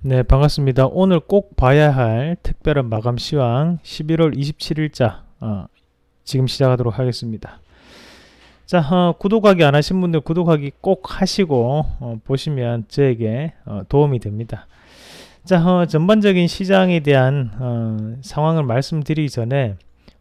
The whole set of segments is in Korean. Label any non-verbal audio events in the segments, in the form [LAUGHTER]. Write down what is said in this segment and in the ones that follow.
네, 반갑습니다. 오늘 꼭 봐야 할 특별한 마감 시황 11월 27일자 어, 지금 시작하도록 하겠습니다. 자, 어, 구독하기 안 하신 분들 구독하기 꼭 하시고 어, 보시면 저에게 어, 도움이 됩니다. 자, 어, 전반적인 시장에 대한 어, 상황을 말씀드리기 전에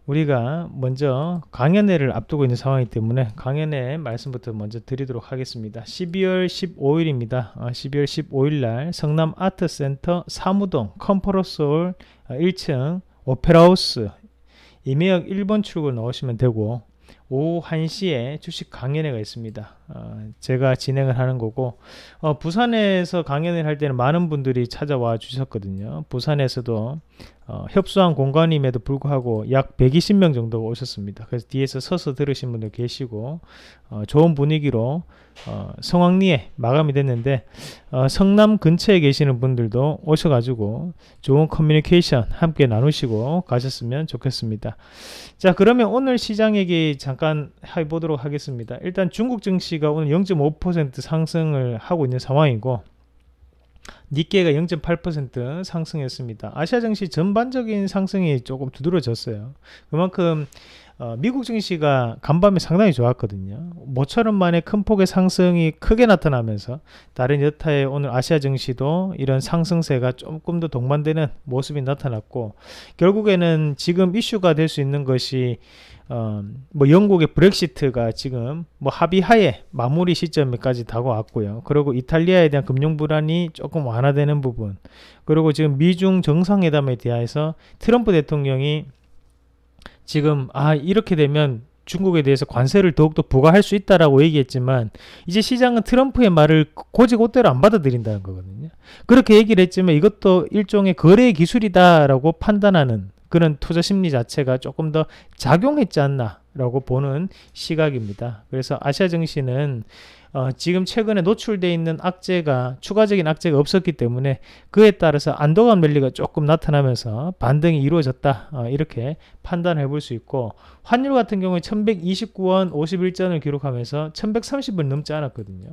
우리가 먼저 강연회를 앞두고 있는 상황이기 때문에 강연회 말씀부터 먼저 드리도록 하겠습니다. 12월 15일입니다. 12월 어, 15일 날 성남 아트센터 사무동 컴퍼러홀 1층 어, 오페라하우스 이메역 1번 출구 넣으시면 되고 오후 1시에 주식 강연회가 있습니다. 어, 제가 진행을 하는 거고 어, 부산에서 강연을 할 때는 많은 분들이 찾아와 주셨거든요. 부산에서도 어, 협소한 공간임에도 불구하고 약 120명 정도 오셨습니다. 그래서 뒤에서 서서 들으신 분들 계시고 어, 좋은 분위기로 어, 성황리에 마감이 됐는데 어, 성남 근처에 계시는 분들도 오셔가지고 좋은 커뮤니케이션 함께 나누시고 가셨으면 좋겠습니다. 자 그러면 오늘 시장 에게 잠깐 잠깐 해보도록 하겠습니다. 일단 중국 증시가 오늘 0.5% 상승을 하고 있는 상황이고 니케가0.8% 상승했습니다. 아시아 증시 전반적인 상승이 조금 두드러졌어요. 그만큼 어, 미국 증시가 간밤에 상당히 좋았거든요. 모처럼 만에 큰 폭의 상승이 크게 나타나면서 다른 여타의 오늘 아시아 증시도 이런 상승세가 조금 더 동반되는 모습이 나타났고 결국에는 지금 이슈가 될 수 있는 것이 어, 뭐 영국의 브렉시트가 지금 뭐 합의하에 마무리 시점까지 다가왔고요. 그리고 이탈리아에 대한 금융 불안이 조금 완화되는 부분. 그리고 지금 미중 정상회담에 대해서 트럼프 대통령이 지금 아 이렇게 되면 중국에 대해서 관세를 더욱더 부과할 수 있다라고 얘기했지만 이제 시장은 트럼프의 말을 고지고대로 안 받아들인다는 거거든요. 그렇게 얘기를 했지만 이것도 일종의 거래의 기술이다라고 판단하는 그런 투자 심리 자체가 조금 더 작용했지 않나라고 보는 시각입니다. 그래서 아시아 증시는 어, 지금 최근에 노출되어 있는 악재가 추가적인 악재가 없었기 때문에 그에 따라서 안도감 랠리가 조금 나타나면서 반등이 이루어졌다 어, 이렇게 판단해 볼 수 있고 환율 같은 경우에 1129원 51전을 기록하면서 1130을 넘지 않았거든요.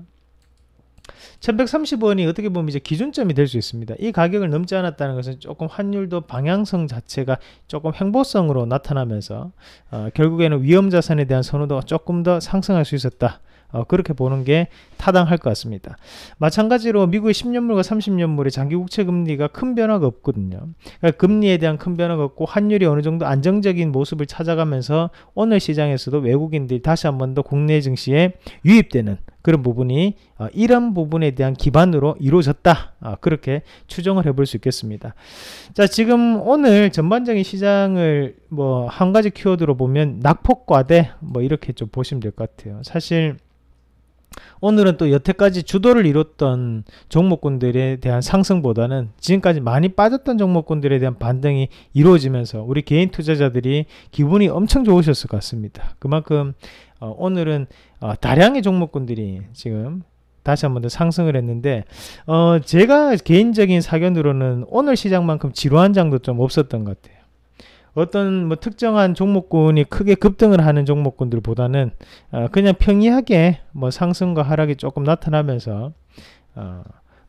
1130원이 어떻게 보면 이제 기준점이 될 수 있습니다. 이 가격을 넘지 않았다는 것은 조금 환율도 방향성 자체가 조금 행보성으로 나타나면서 어, 결국에는 위험 자산에 대한 선호도가 조금 더 상승할 수 있었다. 어, 그렇게 보는 게 타당할 것 같습니다. 마찬가지로 미국의 10년물과 30년물의 장기 국채 금리가 큰 변화가 없거든요. 그러니까 금리에 대한 큰 변화가 없고 환율이 어느 정도 안정적인 모습을 찾아가면서 오늘 시장에서도 외국인들이 다시 한번 더 국내 증시에 유입되는 그런 부분이 어, 이런 부분에 대한 기반으로 이루어졌다 어, 그렇게 추정을 해볼 수 있겠습니다 자 지금 오늘 전반적인 시장을 뭐 한 가지 키워드로 보면 낙폭과대 뭐 이렇게 좀 보시면 될 것 같아요 사실 오늘은 또 여태까지 주도를 이뤘던 종목군들에 대한 상승보다는 지금까지 많이 빠졌던 종목군들에 대한 반등이 이루어지면서 우리 개인 투자자들이 기분이 엄청 좋으셨을 것 같습니다. 그만큼 어, 오늘은 어, 다량의 종목군들이 지금 다시 한번 더 상승을 했는데 어 제가 개인적인 사견으로는 오늘 시장만큼 지루한 장도 좀 없었던 것 같아요. 어떤 뭐 특정한 종목군이 크게 급등을 하는 종목군들보다는 어, 그냥 평이하게 뭐 상승과 하락이 조금 나타나면서 어,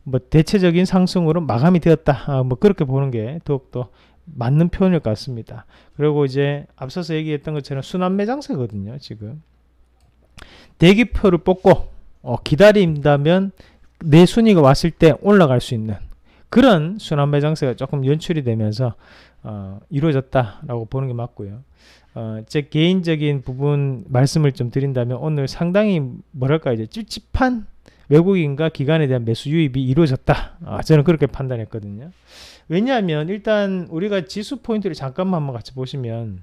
뭐 대체적인 상승으로 마감이 되었다. 아, 뭐 그렇게 보는 게 더욱더 맞는 표현일 것 같습니다. 그리고 이제 앞서서 얘기했던 것처럼 순환 매장세거든요. 지금 대기표를 뽑고 어, 기다린다면 내 순위가 왔을 때 올라갈 수 있는 그런 순환 매장세가 조금 연출이 되면서 어, 이루어졌다라고 보는 게 맞고요. 어, 제 개인적인 부분 말씀을 좀 드린다면 오늘 상당히 뭐랄까 이제 찝찝한 외국인과 기관에 대한 매수 유입이 이루어졌다. 아, 저는 그렇게 판단했거든요. 왜냐하면 일단 우리가 지수 포인트를 잠깐만 한번 같이 보시면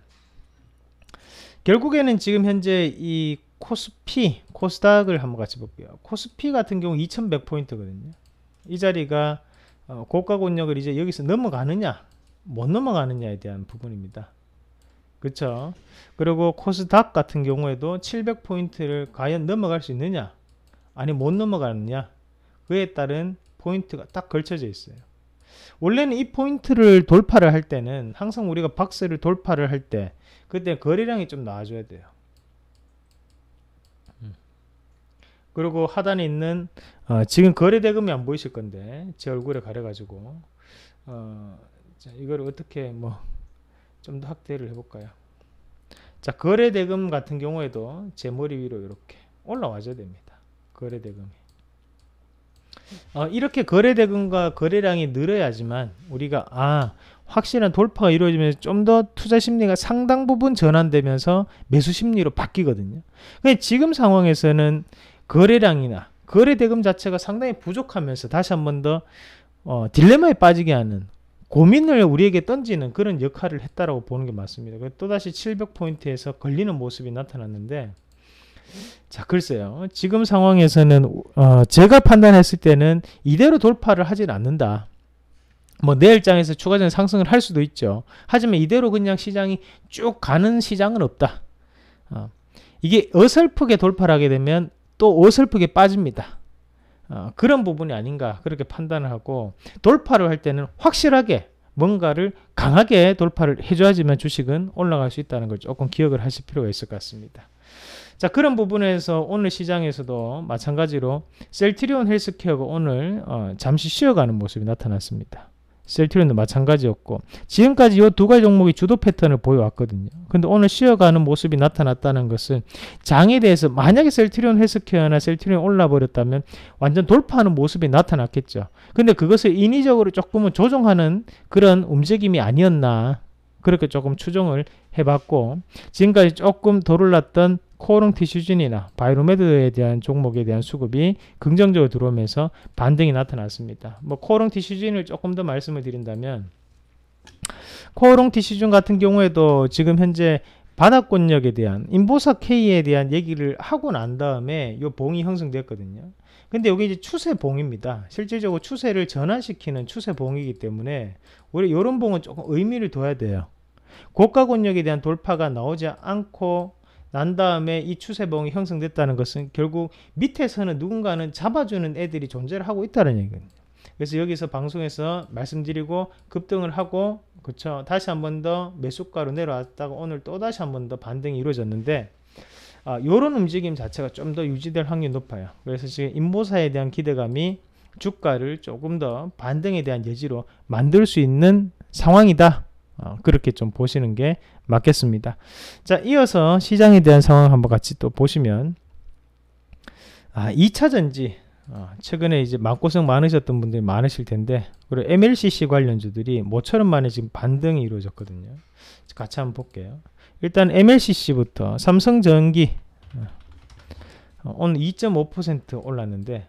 결국에는 지금 현재 이 코스피, 코스닥을 한번 같이 볼게요. 코스피 같은 경우 2100포인트거든요. 이 자리가 어, 고가 권역을 이제 여기서 넘어가느냐 못 뭐 넘어가느냐에 대한 부분입니다. 그렇죠? 그리고 코스닥 같은 경우에도 700포인트를 과연 넘어갈 수 있느냐 아니 못 넘어가느냐 그에 따른 포인트가 딱 걸쳐져 있어요. 원래는 이 포인트를 돌파를 할 때는 항상 우리가 박스를 돌파를 할 때 그때 거래량이 좀 나와줘야 돼요. 음. 그리고 하단에 있는 어, 지금 거래대금이 안 보이실 건데 제 얼굴에 가려가지고 어, 자, 이걸 어떻게 뭐 좀 더 확대를 해볼까요? 자, 거래대금 같은 경우에도 제 머리 위로 이렇게 올라와줘야 됩니다. 거래대금이. 어, 이렇게 거래대금과 거래량이 늘어야지만 우리가 아 확실한 돌파가 이루어지면서 좀 더 투자 심리가 상당 부분 전환되면서 매수 심리로 바뀌거든요. 근데 지금 상황에서는 거래량이나 거래대금 자체가 상당히 부족하면서 다시 한 번더 어, 딜레마에 빠지게 하는 고민을 우리에게 던지는 그런 역할을 했다라고 보는 게 맞습니다. 또다시 700포인트에서 걸리는 모습이 나타났는데 자 글쎄요. 지금 상황에서는 어, 제가 판단했을 때는 이대로 돌파를 하진 않는다. 뭐 내일장에서 추가적인 상승을 할 수도 있죠. 하지만 이대로 그냥 시장이 쭉 가는 시장은 없다. 어, 이게 어설프게 돌파를 하게 되면 또 어설프게 빠집니다. 어, 그런 부분이 아닌가 그렇게 판단을 하고 돌파를 할 때는 확실하게 뭔가를 강하게 돌파를 해줘야지만 주식은 올라갈 수 있다는 걸 조금 기억을 하실 필요가 있을 것 같습니다. 자 그런 부분에서 오늘 시장에서도 마찬가지로 셀트리온 헬스케어가 오늘 어, 잠시 쉬어가는 모습이 나타났습니다. 셀트리온도 마찬가지였고 지금까지 이 두 가지 종목이 주도 패턴을 보여왔거든요. 근데 오늘 쉬어가는 모습이 나타났다는 것은 장에 대해서 만약에 셀트리온 헬스케어나 셀트리온 올라 버렸다면 완전 돌파하는 모습이 나타났겠죠. 근데 그것을 인위적으로 조금은 조정하는 그런 움직임이 아니었나 그렇게 조금 추정을 해봤고 지금까지 조금 덜 올랐던 코어롱 티슈진이나 바이로메드에 대한 종목에 대한 수급이 긍정적으로 들어오면서 반등이 나타났습니다. 뭐 코오롱 티슈진을 조금 더 말씀을 드린다면 코오롱 티슈진 같은 경우에도 지금 현재 바닥권역에 대한 인보사 K에 대한 얘기를 하고 난 다음에 요 봉이 형성됐거든요. 근데 이게 이제 추세 봉입니다. 실질적으로 추세를 전환시키는 추세 봉이기 때문에 원래 이런 봉은 조금 의미를 둬야 돼요. 고가 권역에 대한 돌파가 나오지 않고 난 다음에 이 추세봉이 형성됐다는 것은 결국 밑에서는 누군가는 잡아주는 애들이 존재를 하고 있다는 얘기거든요. 그래서 여기서 방송에서 말씀드리고 급등을 하고 그쵸 다시 한 번 더 매수가로 내려왔다가 오늘 또 다시 한 번 더 반등이 이루어졌는데 아, 이런 움직임 자체가 좀 더 유지될 확률이 높아요. 그래서 지금 인보사에 대한 기대감이 주가를 조금 더 반등에 대한 예지로 만들 수 있는 상황이다. 어, 그렇게 좀 보시는 게 맞겠습니다. 자, 이어서 시장에 대한 상황 한번 같이 또 보시면 아, 2차전지 어, 최근에 이제 막고생 많으셨던 분들이 많으실 텐데 그리고 MLCC 관련주들이 모처럼 만에 지금 반등이 이루어졌거든요. 같이 한번 볼게요. 일단 MLCC부터 삼성전기 어, 어 오늘 2.5% 올랐는데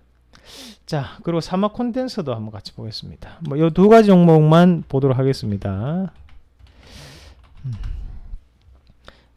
자 그리고 사막 콘덴서도 한번 같이 보겠습니다 뭐이두 가지 종목만 보도록 하겠습니다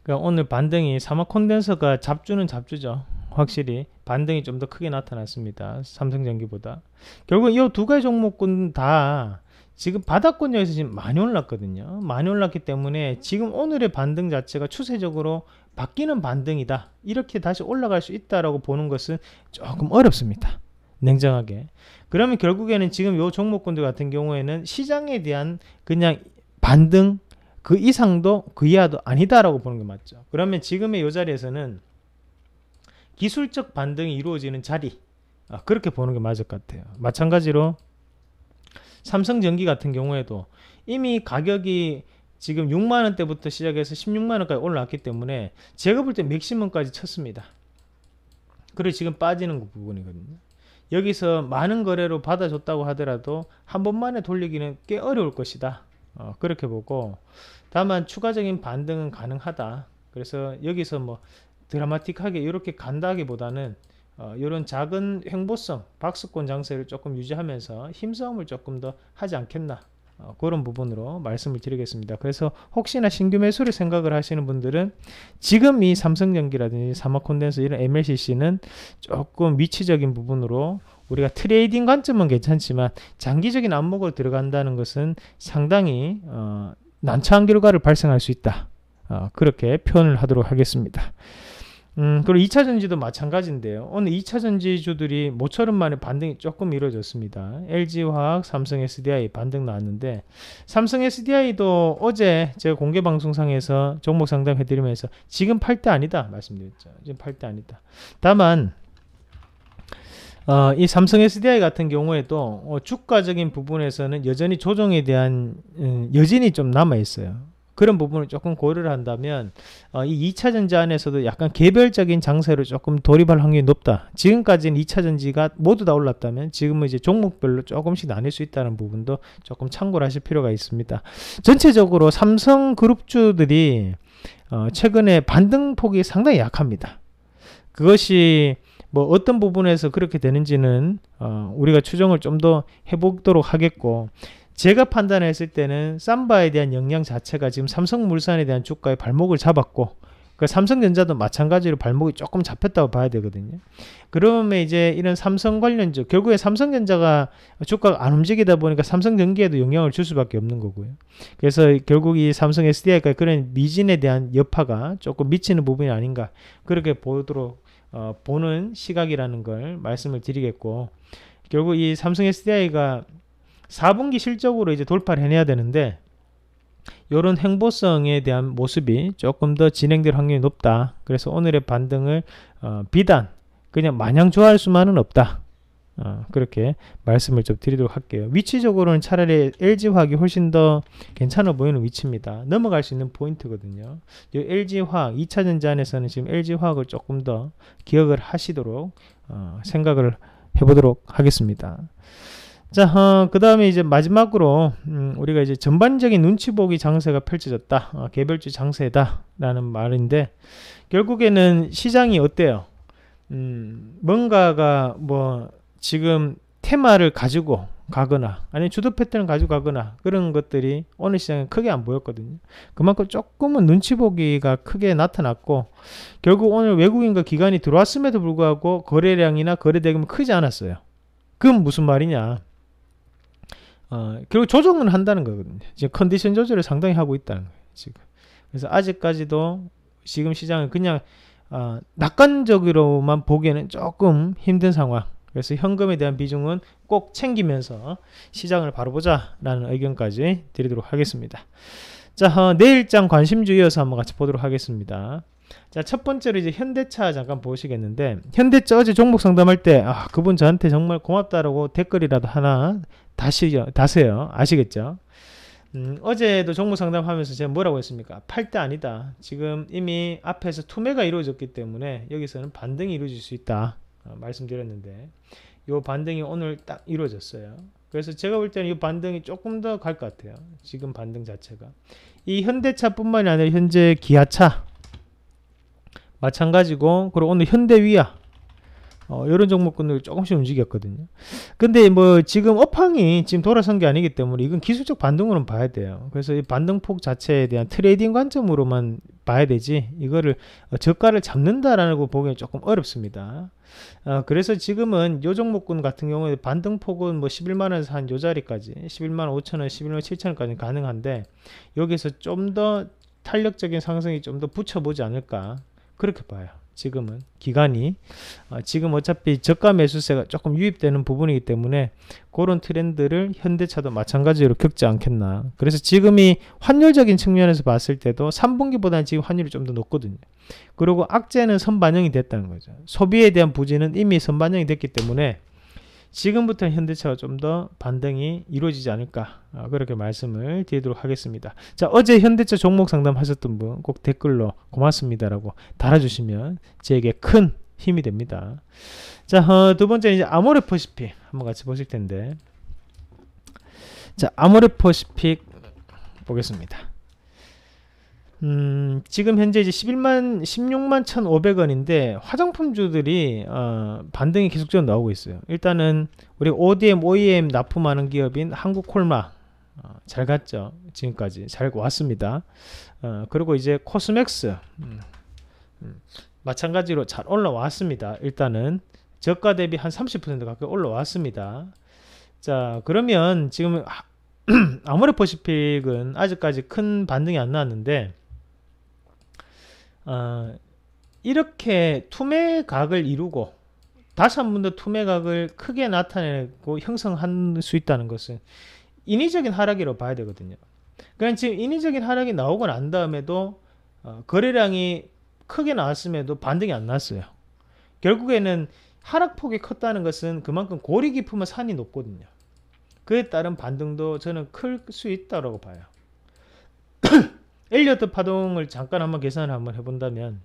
그러니까 오늘 반등이 사막 콘덴서가 잡주는 잡주죠. 확실히 반등이 좀 더 크게 나타났습니다. 삼성전기보다. 결국 이 두 가지 종목군 다 지금 바닥권역에서 지금 많이 올랐거든요. 많이 올랐기 때문에 지금 오늘의 반등 자체가 추세적으로 바뀌는 반등이다. 이렇게 다시 올라갈 수 있다라고 보는 것은 조금 어렵습니다. 냉정하게. 그러면 결국에는 지금 요 종목군들 같은 경우에는 시장에 대한 그냥 반등 그 이상도 그 이하도 아니다라고 보는 게 맞죠. 그러면 지금의 이 자리에서는 기술적 반등이 이루어지는 자리 아, 그렇게 보는 게 맞을 것 같아요. 마찬가지로 삼성전기 같은 경우에도 이미 가격이 지금 6만원대부터 시작해서 16만원까지 올라왔기 때문에 제가 볼 때 맥시멈까지 쳤습니다. 그리고 지금 빠지는 그 부분이거든요. 여기서 많은 거래로 받아줬다고 하더라도 한 번만에 돌리기는 꽤 어려울 것이다. 어, 그렇게 보고 다만 추가적인 반등은 가능하다. 그래서 여기서 뭐 드라마틱하게 이렇게 간다기보다는 어, 이런 작은 횡보성, 박스권 장세를 조금 유지하면서 힘싸움을 조금 더 하지 않겠나 어, 그런 부분으로 말씀을 드리겠습니다. 그래서 혹시나 신규 매수를 생각을 하시는 분들은 지금 이 삼성전기라든지 삼화콘덴스 이런 MLCC는 조금 위치적인 부분으로 우리가 트레이딩 관점은 괜찮지만 장기적인 안목으로 들어간다는 것은 상당히 어, 난처한 결과를 발생할 수 있다. 어, 그렇게 표현을 하도록 하겠습니다. 음, 그리고 2차 전지도 마찬가지인데요. 오늘 2차 전지주들이 모처럼 만에 반등이 조금 이루어졌습니다. LG화학, 삼성 SDI 반등 나왔는데 삼성 SDI도 어제 제가 공개 방송상에서 종목 상담해드리면서 지금 팔 때 아니다 말씀드렸죠. 지금 팔 때 아니다. 다만 어, 이 삼성 SDI 같은 경우에도 어, 주가적인 부분에서는 여전히 조정에 대한 음, 여진이 좀 남아 있어요. 그런 부분을 조금 고려를 한다면 어, 이 2차전지 안에서도 약간 개별적인 장세로 조금 돌입할 확률이 높다. 지금까지는 2차전지가 모두 다 올랐다면 지금은 이제 종목별로 조금씩 나뉠 수 있다는 부분도 조금 참고를 하실 필요가 있습니다. 전체적으로 삼성 그룹주들이 어, 최근에 반등폭이 상당히 약합니다. 그것이 뭐 어떤 부분에서 그렇게 되는지는 어, 우리가 추정을 좀 더 해보도록 하겠고 제가 판단했을 때는 쌈바에 대한 영향 자체가 지금 삼성물산에 대한 주가의 발목을 잡았고 그 삼성전자도 마찬가지로 발목이 조금 잡혔다고 봐야 되거든요. 그러면 이제 이런 삼성 관련주 결국에 삼성전자가 주가가 안 움직이다 보니까 삼성전기에도 영향을 줄 수밖에 없는 거고요. 그래서 결국 이 삼성 SDI가 그런 미진에 대한 여파가 조금 미치는 부분이 아닌가 그렇게 보도록 어, 보는 시각이라는 걸 말씀을 드리겠고 결국 이 삼성 SDI가 4분기 실적으로 이제 돌파를 해내야 되는데 이런 행보성에 대한 모습이 조금 더 진행될 확률이 높다. 그래서 오늘의 반등을 어, 비단 그냥 마냥 좋아할 수만은 없다. 어, 그렇게 말씀을 좀 드리도록 할게요. 위치적으로는 차라리 LG화학이 훨씬 더 괜찮아 보이는 위치입니다. 넘어갈 수 있는 포인트거든요. LG화학, 2차전지 안에서는 지금 LG화학을 조금 더 기억을 하시도록 어, 생각을 해보도록 하겠습니다. 자, 어, 그 다음에 이제 마지막으로 음, 우리가 이제 전반적인 눈치 보기 장세가 펼쳐졌다. 어, 개별주 장세다. 라는 말인데 결국에는 시장이 어때요? 음, 뭔가가 뭐 지금 테마를 가지고 가거나 아니면 주도 패턴을 가지고 가거나 그런 것들이 오늘 시장에 크게 안 보였거든요. 그만큼 조금은 눈치 보기가 크게 나타났고 결국 오늘 외국인과 그 기관이 들어왔음에도 불구하고 거래량이나 거래 대금이 크지 않았어요. 그건 무슨 말이냐? 어, 결국 조정은 한다는 거거든요. 지금 컨디션 조절을 상당히 하고 있다는 거예요. 지금 그래서 아직까지도 지금 시장은 그냥 어, 낙관적으로만 보기에는 조금 힘든 상황. 그래서 현금에 대한 비중은 꼭 챙기면서 시장을 바라 보자라는 의견까지 드리도록 하겠습니다. 자, 어, 내일장 관심주 이어서 한번 같이 보도록 하겠습니다. 자, 첫 번째로 이제 현대차 잠깐 보시겠는데, 현대차 어제 종목 상담할 때, 아, 그분 저한테 정말 고맙다라고 댓글이라도 하나 다시, 다세요. 아시겠죠? 음, 어제도 종목 상담하면서 제가 뭐라고 했습니까? 팔 때 아니다. 지금 이미 앞에서 투매가 이루어졌기 때문에 여기서는 반등이 이루어질 수 있다. 어, 말씀드렸는데 이 반등이 오늘 딱 이루어졌어요. 그래서 제가 볼 때는 이 반등이 조금 더 갈 것 같아요. 지금 반등 자체가. 이 현대차뿐만이 아니라 현재 기아차 마찬가지고 그리고 오늘 현대위아 어, 이런 종목군들 조금씩 움직였거든요. 근데 뭐 지금 업황이 지금 돌아선 게 아니기 때문에 이건 기술적 반등으로 봐야 돼요. 그래서 이 반등폭 자체에 대한 트레이딩 관점으로만 봐야 되지 이거를 어, 저가를 잡는다라고 보기는 조금 어렵습니다. 어, 그래서 지금은 요 종목군 같은 경우에 반등폭은 뭐 11만원에서 한 요 자리까지 11만 5천원, 11만 7천원까지 가능한데 여기서 좀 더 탄력적인 상승이 좀 더 붙여보지 않을까 그렇게 봐요. 지금은 기간이 어, 지금 어차피 저가 매수세가 조금 유입되는 부분이기 때문에 그런 트렌드를 현대차도 마찬가지로 겪지 않겠나 그래서 지금이 환율적인 측면에서 봤을 때도 3분기보다는 지금 환율이 좀 더 높거든요 그리고 악재는 선반영이 됐다는 거죠 소비에 대한 부진은 이미 선반영이 됐기 때문에 지금부터 현대차가 좀 더 반등이 이루어지지 않을까 어, 그렇게 말씀을 드리도록 하겠습니다. 자 어제 현대차 종목 상담하셨던 분 꼭 댓글로 고맙습니다라고 달아주시면 저게큰 힘이 됩니다. 자, 어, 두 번째 이제 아모레퍼시픽 한번 같이 보실 텐데. 자, 아모레퍼시픽 보겠습니다. 음, 지금 현재 이제 11만, 16만 1,500원인데 화장품주들이 어, 반등이 계속적으로 나오고 있어요. 일단은 우리 ODM, OEM 납품하는 기업인 한국콜마 어, 잘 갔죠. 지금까지 잘 왔습니다. 어, 그리고 이제 코스맥스 음, 음, 마찬가지로 잘 올라왔습니다. 일단은 저가 대비 한 30% 가까이 올라왔습니다. 자 그러면 지금 [CLEARS THROAT] 아무래퍼시픽은 아직까지 큰 반등이 안 나왔는데 어, 이렇게 투매각을 이루고 다시 한 번 더 투매각을 크게 나타내고 형성할 수 있다는 것은 인위적인 하락이라고 봐야 되거든요. 그러니까 지금 인위적인 하락이 나오고 난 다음에도 어, 거래량이 크게 나왔음에도 반등이 안 났어요. 결국에는 하락폭이 컸다는 것은 그만큼 고리 깊으면 산이 높거든요. 그에 따른 반등도 저는 클 수 있다고 봐요. 엘리어트 파동을 잠깐 한번 계산을 한번 해본다면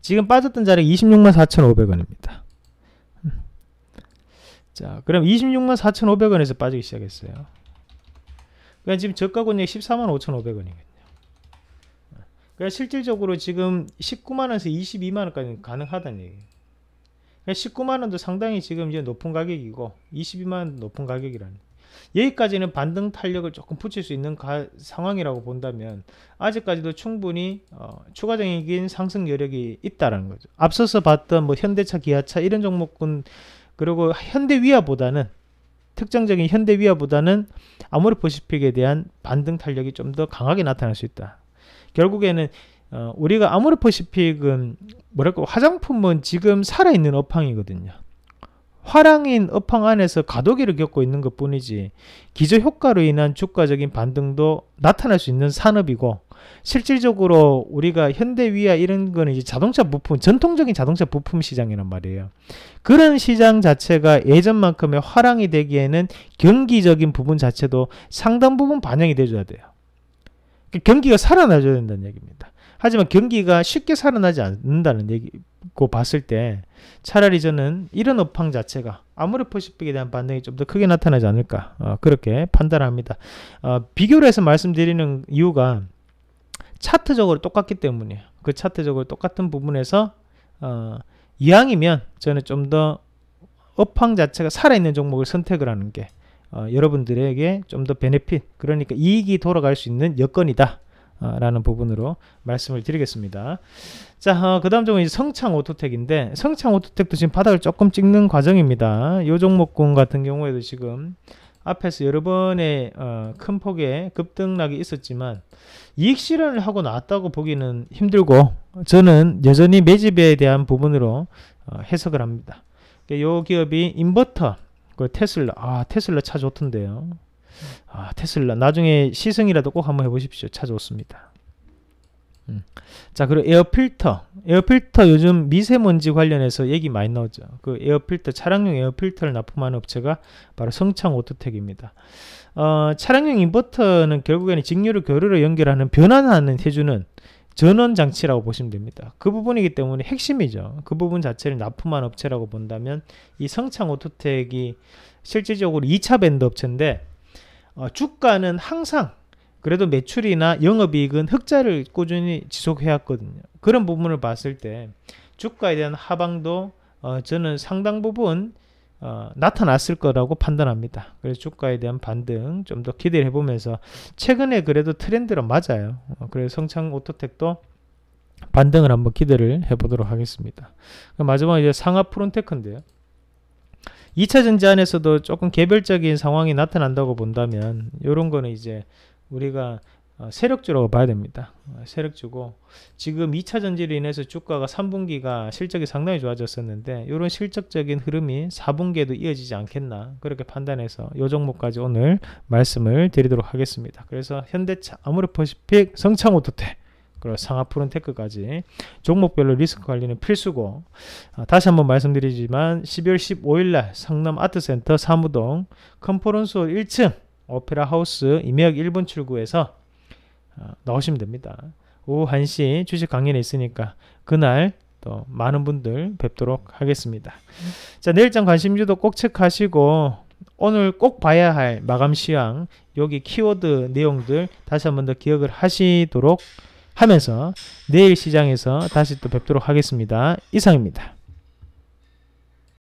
지금 빠졌던 자리가 26만 4,500원입니다. 자, 그럼 26만 4,500원에서 빠지기 시작했어요. 그냥 그러니까 지금 저가 권역 14만 5,500원이거든요. 그냥 그러니까 실질적으로 지금 19만원에서 22만원까지 가능하다는 얘기예요. 19만원도 그러니까 상당히 지금 이제 높은 가격이고 22만원 높은 가격이라는 여기까지는 반등 탄력을 조금 붙일 수 있는 가, 상황이라고 본다면 아직까지도 충분히 어, 추가적인 상승 여력이 있다라는 거죠. 앞서서 봤던 뭐 현대차, 기아차 이런 종목은 그리고 현대위아보다는 특정적인 현대위아보다는 아모리 보시픽에 대한 반등 탄력이 좀 더 강하게 나타날 수 있다. 결국에는 어, 우리가 아모레퍼시픽은 뭐랄까 화장품은 지금 살아있는 업황이거든요. 화랑인 업황 안에서 가도기를 겪고 있는 것 뿐이지 기저 효과로 인한 주가적인 반등도 나타날 수 있는 산업이고 실질적으로 우리가 현대위아 이런 거는 이제 자동차 부품 전통적인 자동차 부품 시장이란 말이에요. 그런 시장 자체가 예전만큼의 화랑이 되기에는 경기적인 부분 자체도 상당 부분 반영이 되줘야 돼요. 그러니까 경기가 살아나줘야 된다는 얘기입니다. 하지만 경기가 쉽게 살아나지 않는다는 얘기고 봤을 때 차라리 저는 이런 업황 자체가 아무리 퍼시픽에 대한 반응이좀 더 크게 나타나지 않을까 어, 그렇게 판단합니다. 어, 비교를 해서 말씀드리는 이유가 차트적으로 똑같기 때문이에요. 그 차트적으로 똑같은 부분에서 어, 이왕이면 저는 좀 더 업황 자체가 살아있는 종목을 선택을 하는 게 어, 여러분들에게 좀 더 베네핏 그러니까 이익이 돌아갈 수 있는 여건이다 라는 부분으로 말씀을 드리겠습니다. 자, 어, 그 다음 종목 성창 오토텍인데 성창 오토텍도 지금 바닥을 조금 찍는 과정입니다. 요 종목군 같은 경우에도 지금 앞에서 여러 번의 어, 큰 폭의 급등락이 있었지만 이익 실현을 하고 나왔다고 보기는 힘들고 저는 여전히 매집에 대한 부분으로 어, 해석을 합니다. 요 기업이 인버터, 그 테슬라, 아 테슬라 차 좋던데요. 아, 테슬라 나중에 시승이라도 꼭 한번 해보십시오 차 좋습니다 음. 자 그리고 에어필터 에어필터 요즘 미세먼지 관련해서 얘기 많이 나오죠 그 에어필터 차량용 에어필터를 납품하는 업체가 바로 성창 오토텍입니다 어, 차량용 인버터는 결국에는 직류를 교류로 연결하는 변환하는 해주는 전원 장치라고 보시면 됩니다 그 부분이기 때문에 핵심이죠 그 부분 자체를 납품한 업체라고 본다면 이 성창 오토텍이 실질적으로 2차 밴드 업체인데 어, 주가는 항상 그래도 매출이나 영업이익은 흑자를 꾸준히 지속해왔거든요. 그런 부분을 봤을 때 주가에 대한 하방도 어, 저는 상당 부분 어, 나타났을 거라고 판단합니다. 그래서 주가에 대한 반등 좀 더 기대를 해보면서 최근에 그래도 트렌드로 맞아요. 어, 그래서 성창 오토텍도 반등을 한번 기대를 해보도록 하겠습니다. 그 마지막 이제 상하 프론테크인데요. 2차 전지 안에서도 조금 개별적인 상황이 나타난다고 본다면 이런 거는 이제 우리가 어, 세력주라고 봐야 됩니다. 어, 세력주고 지금 2차 전지로 인해서 주가가 3분기가 실적이 상당히 좋아졌었는데 이런 실적적인 흐름이 4분기에도 이어지지 않겠나 그렇게 판단해서 이 종목까지 오늘 말씀을 드리도록 하겠습니다. 그래서 현대차 아무레퍼시픽 성창 호토텍 그리고 상하 프론테크까지 종목별로 리스크 관리는 필수고 아, 다시 한번 말씀드리지만 12월 15일날 상남 아트센터 사무동 컨퍼런스홀 1층 오페라 하우스 임역 1번 출구에서 아, 나오시면 됩니다. 오후 1시 주식 강연이 있으니까 그날 또 많은 분들 뵙도록 하겠습니다. 자 내일장 관심주도 꼭 체크하시고 오늘 꼭 봐야 할 마감 시황 여기 키워드 내용들 다시 한번 더 기억을 하시도록 하면서 내일 시장에서 다시 또 뵙도록 하겠습니다. 이상입니다.